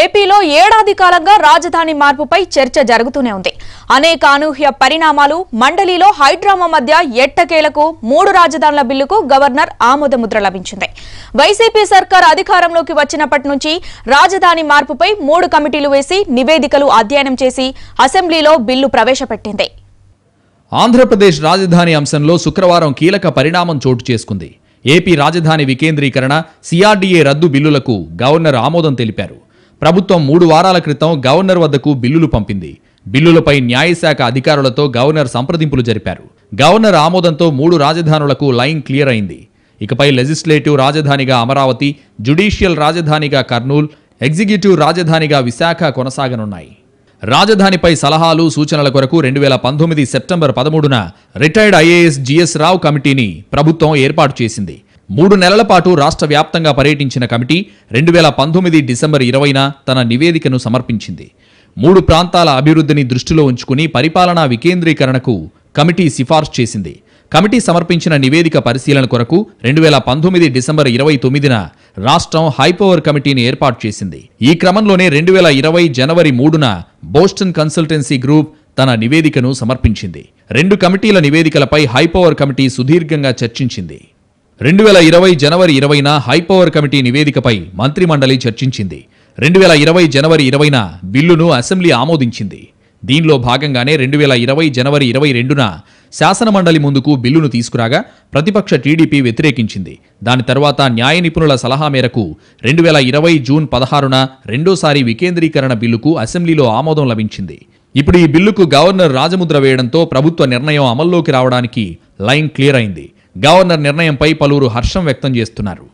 ఏపీలో ఏడాది కాలంగా రాజధాని మార్పుపై చర్చ జరుగుతూనే ఉంది అనేక అనూహ్య పరిణామాలు మండలిలో హైడ్రామా మధ్య ఎట్టకేలకు మూడు రాజధానుల బిల్లుకు గవర్నర్ ఆమోదముద్ర లభించింది వైసీపీ సర్కార్ అధికారంలోకి వచ్చినప్పటి నుంచి రాజధాని మార్పుపై మూడు కమిటీలు వేసి నివేదికలు అధ్యయనం చేసి అసెంబ్లీలో బిల్లు ప్రవేశపెట్టింది ఆంధ్రప్రదేశ్ రాజధాని అంశంలో శుక్రవారం కీలక పరిణామం చోటు చేసుకుంది ఏపీ రాజధాని వికేంద్రీకరణ సిఆర్డీఏ రద్దు బిల్లులకు గవర్నర్ ఆమోదం తెలిపారు ప్రభుత్వం మూడు వారాల క్రితం గవర్నర్ వద్దకు బిల్లులు పంపింది బిల్లులపై న్యాయశాఖ అధికారులతో గవర్నర్ సంప్రదింపులు జరిపారు గవర్నర్ ఆమోదంతో మూడు రాజధానులకు లైన్ క్లియర్ అయింది ఇకపై లెజిస్లేటివ్ రాజధానిగా అమరావతి జ్యుడీషియల్ రాజధానిగా కర్నూల్ ఎగ్జిక్యూటివ్ రాజధానిగా విశాఖ కొనసాగనున్నాయి రాజధానిపై సలహాలు సూచనల కొరకు రెండు వేల పంతొమ్మిది సెప్టెంబర్ పదమూడున రిటైర్డ్ ఐఏఎస్ జిఎస్ రావు కమిటీని ప్రభుత్వం ఏర్పాటు చేసింది మూడు నెలల పాటు రాష్ట్ర వ్యాప్తంగా పర్యటించిన కమిటీ రెండు వేల పంతొమ్మిది డిసెంబర్ ఇరవైన తన నివేదికను సమర్పించింది మూడు ప్రాంతాల అభివృద్ధిని దృష్టిలో ఉంచుకుని పరిపాలనా వికేంద్రీకరణకు కమిటీ సిఫార్సు చేసింది కమిటీ సమర్పించిన నివేదిక పరిశీలన కొరకు రెండు వేల పంతొమ్మిది డిసెంబర్ ఇరవై తొమ్మిదిన రాష్ట్రం హైపవర్ కమిటీని ఏర్పాటు చేసింది ఈ క్రమంలోనే రెండు వేల ఇరవై జనవరి మూడున బోస్టన్ కన్సల్టెన్సీ గ్రూప్ తన నివేదికను సమర్పించింది రెండు కమిటీల నివేదికలపై హైపవర్ కమిటీ సుదీర్ఘంగా చర్చించింది రెండు వేల ఇరవై జనవరి ఇరవైన హైపవర్ కమిటీ నివేదికపై మంత్రి మండలి చర్చించింది రెండు వేల ఇరవై జనవరి ఇరవైన బిల్లును అసెంబ్లీ ఆమోదించింది దీనిలో భాగంగానే రెండు వేల ఇరవై జనవరి ఇరవై రెండున శాసనమండలి ముందుకు బిల్లును తీసుకురాగా ప్రతిపక్ష టీడీపీ వ్యతిరేకించింది దాని తర్వాత న్యాయ నిపుణుల సలహా మేరకు రెండు వేల ఇరవై జూన్ పదహారున రెండోసారి వికేంద్రీకరణ బిల్లుకు అసెంబ్లీలో ఆమోదం లభించింది ఇప్పుడు ఈ బిల్లుకు గవర్నర్ రాజముద్ర వేయడంతో ప్రభుత్వ నిర్ణయం అమల్లోకి రావడానికి లైన్ క్లియర్ అయింది గవర్నర్ నిర్ణయంపై పలువురు హర్షం వ్యక్తం చేస్తున్నారు